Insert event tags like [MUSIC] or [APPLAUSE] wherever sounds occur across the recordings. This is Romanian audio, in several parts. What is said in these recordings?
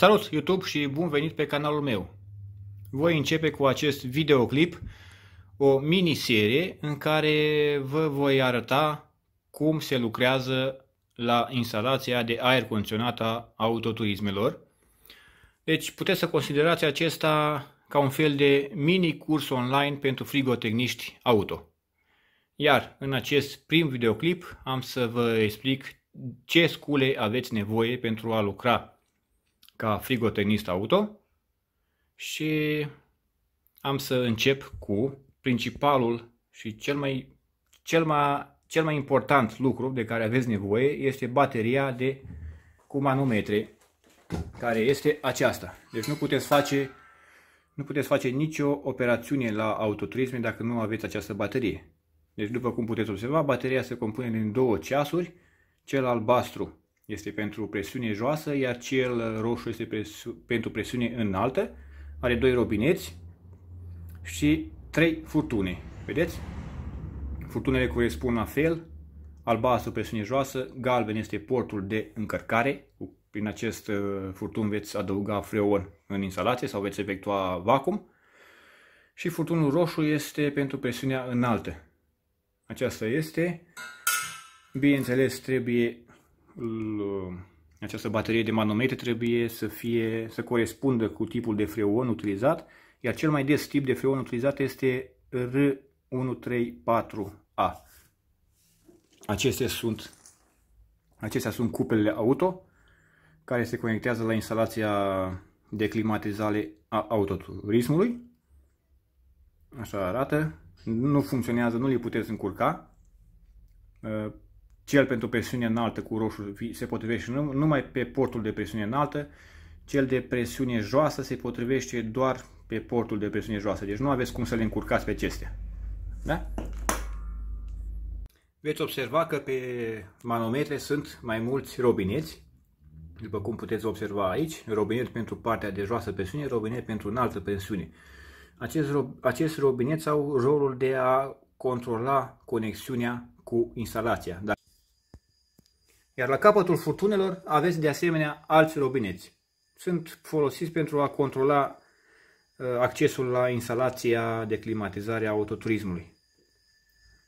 Salut YouTube și bun venit pe canalul meu! Voi începe cu acest videoclip o miniserie în care vă voi arăta cum se lucrează la instalația de aer condiționat a autoturismelor. Deci puteți să considerați acesta ca un fel de mini curs online pentru frigotehniști auto. Iar în acest prim videoclip am să vă explic ce scule aveți nevoie pentru a lucra ca frigotenist auto și am să încep cu principalul și cel mai, cel mai, cel mai important lucru de care aveți nevoie este bateria de cu manometre care este aceasta. Deci nu puteți face nu puteți face nicio operațiune la autoturisme dacă nu aveți această baterie. Deci după cum puteți observa, bateria se compune din două ceasuri, cel albastru este pentru presiune joasă, iar cel roșu este presu pentru presiune înaltă. Are doi robineți și trei furtune. Vedeți? Furtunele corespund la fel. Albastru presiune joasă, galben este portul de încărcare. Prin acest uh, furtun veți adăuga freon în instalație sau veți efectua vacuum. Și furtunul roșu este pentru presiunea înaltă. Aceasta este. Bineînțeles, trebuie Uh, această baterie de manometre trebuie să, fie, să corespundă cu tipul de freon utilizat, iar cel mai des tip de freon utilizat este R134A. Acestea sunt, acestea sunt cupelele auto care se conectează la instalația de climatizare a autoturismului. Așa arată. Nu funcționează, nu le puteți încurca uh, cel pentru presiune înaltă cu roșu se potrivește numai pe portul de presiune înaltă, cel de presiune joasă se potrivește doar pe portul de presiune joasă. Deci nu aveți cum să le încurcați pe acestea. Da? Veți observa că pe manometre sunt mai mulți robineți, după cum puteți observa aici, robinet pentru partea de joasă presiune, robinet pentru înaltă presiune. Acest, rob, acest robinet au rolul de a controla conexiunea cu instalația. Iar la capătul furtunelor aveți de asemenea alți robineți. Sunt folosiți pentru a controla uh, accesul la instalația de climatizare a autoturismului.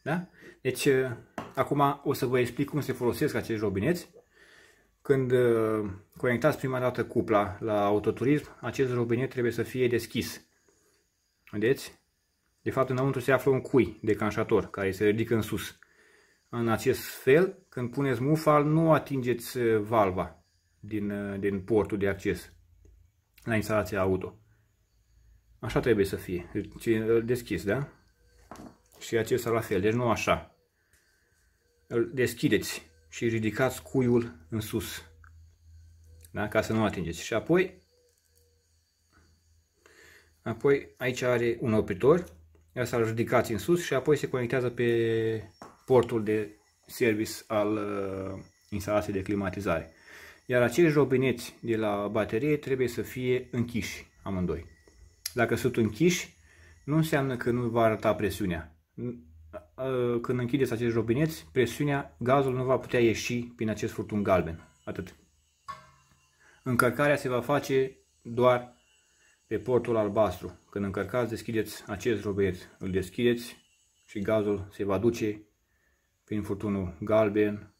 Da? Deci, uh, acum o să vă explic cum se folosesc acești robineți. Când uh, conectați prima dată cupla la autoturism, acest robinet trebuie să fie deschis. Vedeți? De fapt, înăuntru se află un cui canșator care se ridică în sus. În acest fel, când puneți mufa, nu atingeți uh, valva din, uh, din portul de acces la instalația auto. Așa trebuie să fie. Deci, îl deschis, da? Și acesta la fel, deci nu așa. Îl deschideți și ridicați cuiul în sus. Da? Ca să nu atingeți. Și apoi, apoi aici are un opritor. Asta îl ridicați în sus și apoi se conectează pe portul de service al uh, instalației de climatizare. Iar acești robineți de la baterie trebuie să fie închiși amândoi. Dacă sunt închiși, nu înseamnă că nu va arăta presiunea. Uh, când închideți acești robineți, presiunea, gazul nu va putea ieși prin acest furtun galben. Atât. Încărcarea se va face doar pe portul albastru. Când încărcați, deschideți acest robinet, îl deschideți și gazul se va duce prin furtunul galben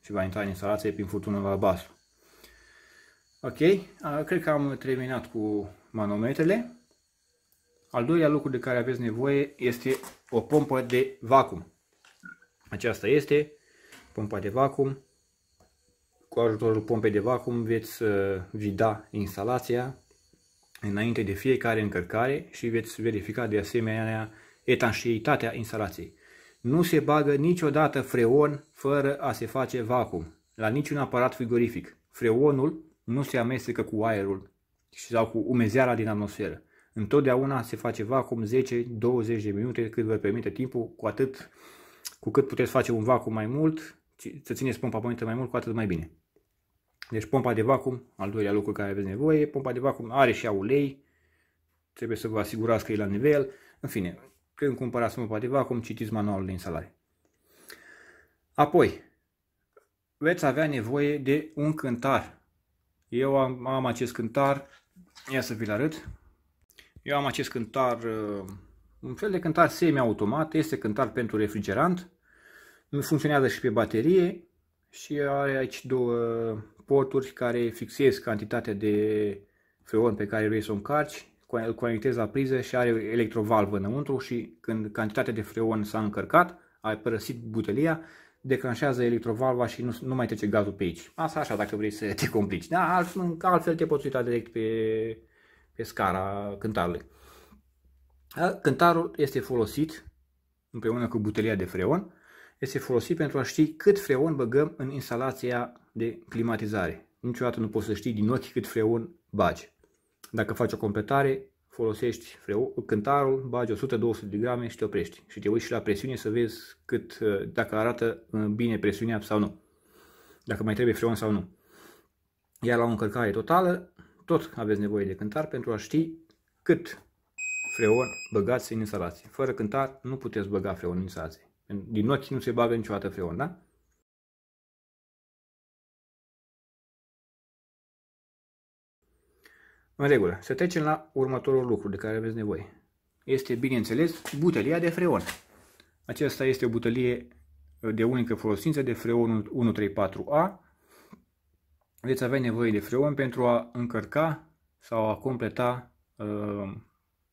și va intra în instalație prin furtunul albastru. Ok, cred că am terminat cu manometrele. Al doilea lucru de care aveți nevoie este o pompă de vacuum. Aceasta este pompa de vacuum. Cu ajutorul pompei de vacuum veți uh, vida instalația înainte de fiecare încărcare și veți verifica de asemenea etanșietatea instalației. Nu se bagă niciodată freon fără a se face vacuum, la niciun aparat frigorific. Freonul nu se amestecă cu aerul sau cu umezeala din atmosferă. Întotdeauna se face vacuum 10-20 de minute cât vă permite timpul, cu atât cu cât puteți face un vacuum mai mult, să țineți pompa pământă mai mult, cu atât mai bine. Deci pompa de vacuum, al doilea lucru care aveți nevoie, pompa de vacuum are și a ulei, trebuie să vă asigurați că e la nivel, în fine, când cumpărați sumă pativă, acum citiți manualul din salarii. Apoi, veți avea nevoie de un cântar. Eu am, am acest cântar, ia să vi-l arăt. Eu am acest cântar, uh, un fel de cântar semi-automat, este cântar pentru refrigerant. Funcționează și pe baterie și are aici două porturi care fixez cantitatea de freon pe care vrei să o încarci îl conectez la priză și are electrovalvă înăuntru și când cantitatea de freon s-a încărcat, ai părăsit butelia, declanșează electrovalva și nu, nu mai trece gazul pe aici. Asta așa dacă vrei să te complici. Da, alt, altfel te poți uita direct pe, pe scara cântarului. Da, cântarul este folosit împreună cu butelia de freon, este folosit pentru a ști cât freon băgăm în instalația de climatizare. Niciodată nu poți să știi din ochi cât freon bagi. Dacă faci o completare, folosești cântarul, bagi 100-200 de grame și te oprești. Și te uiți și la presiune să vezi cât, uh, dacă arată uh, bine presiunea sau nu. Dacă mai trebuie freon sau nu. Iar la o încărcare totală, tot aveți nevoie de cântar pentru a ști cât freon băgați în instalație. Fără cântar nu puteți băga freon în instalație. Din noți nu se bagă niciodată freon, da? În regulă, să trecem la următorul lucru de care aveți nevoie. Este, bineînțeles, butelia de freon. Aceasta este o butelie uh, de unică folosință de freon 134A. Veți avea nevoie de freon pentru a încărca sau a completa uh,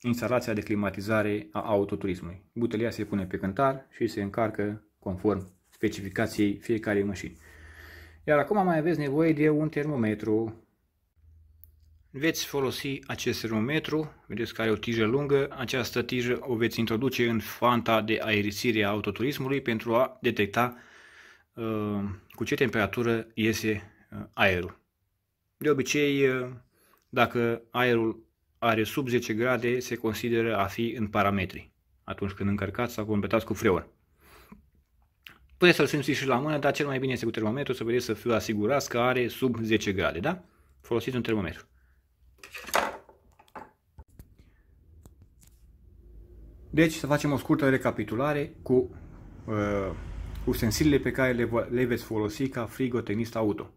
instalația de climatizare a autoturismului. Butelia se pune pe cântar și se încarcă conform specificației fiecarei mașini. Iar acum mai aveți nevoie de un termometru Veți folosi acest termometru, vedeți că are o tijă lungă, această tijă o veți introduce în fanta de aerisire a autoturismului pentru a detecta uh, cu ce temperatură iese uh, aerul. De obicei, uh, dacă aerul are sub 10 grade, se consideră a fi în parametri atunci când încărcați sau completați cu freon. Puteți să-l simțiți și la mână, dar cel mai bine este cu termometru să vedeți să fiu asigurat că are sub 10 grade, da? Folosiți un termometru. Deci să facem o scurtă recapitulare cu uh, ustensilele pe care le, le veți folosi ca frigotenist auto.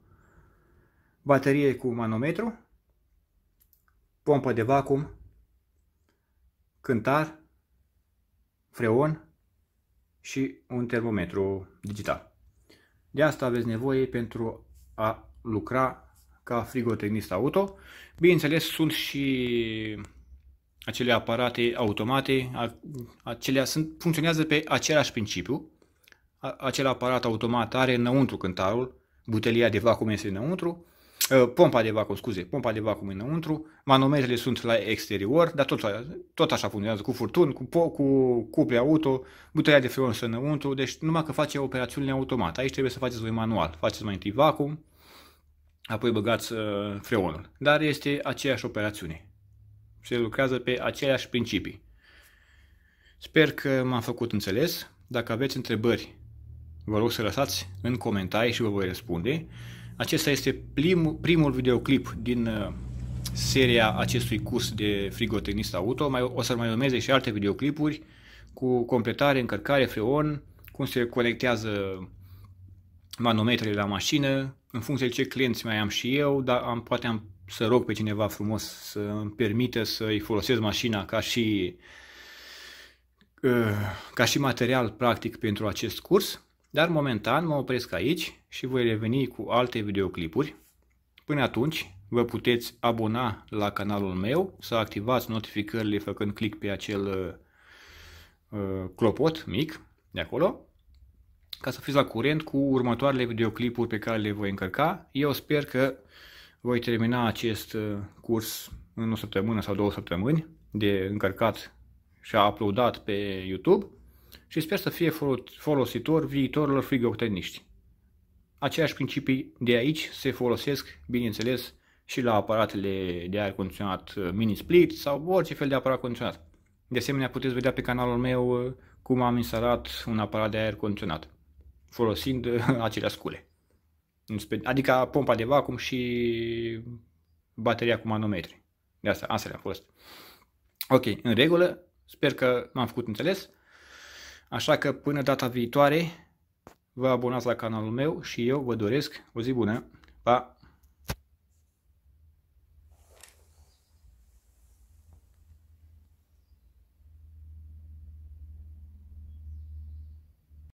Baterie cu manometru, pompă de vacuum, cântar, freon și un termometru digital. De asta aveți nevoie pentru a lucra ca frigotehnist auto. Bineînțeles, sunt și acele aparate automate, acelea sunt, funcționează pe același principiu. Acel aparat automat are înăuntru cântarul, butelia de vacuum este înăuntru, ă, pompa de vacuum, scuze, pompa de vacuum înăuntru, manometrele sunt la exterior, dar tot, tot așa funcționează, cu furtun, cu, cu cuple auto, butelia de freon sunt înăuntru, deci numai că face operațiunile automat. Aici trebuie să faceți voi manual. Faceți mai întâi vacuum, apoi băgați uh, freonul. Dar este aceeași operațiune. Se lucrează pe aceleași principii. Sper că m-am făcut înțeles. Dacă aveți întrebări, vă rog să lăsați în comentarii și vă voi răspunde. Acesta este primul, primul videoclip din uh, seria acestui curs de frigotenist auto. Mai, o să mai urmeze și alte videoclipuri cu completare, încărcare, freon, cum se conectează manometrele la mașină, în funcție de ce clienți mai am și eu, dar am, poate am să rog pe cineva frumos să îmi permită să îi folosesc mașina ca și, uh, ca și material practic pentru acest curs. Dar momentan mă opresc aici și voi reveni cu alte videoclipuri. Până atunci, vă puteți abona la canalul meu, să activați notificările făcând click pe acel uh, uh clopot mic de acolo ca să fiți la curent cu următoarele videoclipuri pe care le voi încărca. Eu sper că voi termina acest uh, curs în o săptămână sau două săptămâni de încărcat și a uploadat pe YouTube și sper să fie folositor viitorilor frigocteniști. Aceiași principii de aici se folosesc, bineînțeles, și la aparatele de aer condiționat uh, mini-split sau orice fel de aparat condiționat. De asemenea, puteți vedea pe canalul meu uh, cum am instalat un aparat de aer condiționat folosind [LAUGHS] acelea scule. Adică pompa de vacuum și bateria cu manometri. De asta, astea le am fost. Ok, în regulă, sper că m-am făcut înțeles. Așa că până data viitoare, vă abonați la canalul meu și eu vă doresc o zi bună. Pa!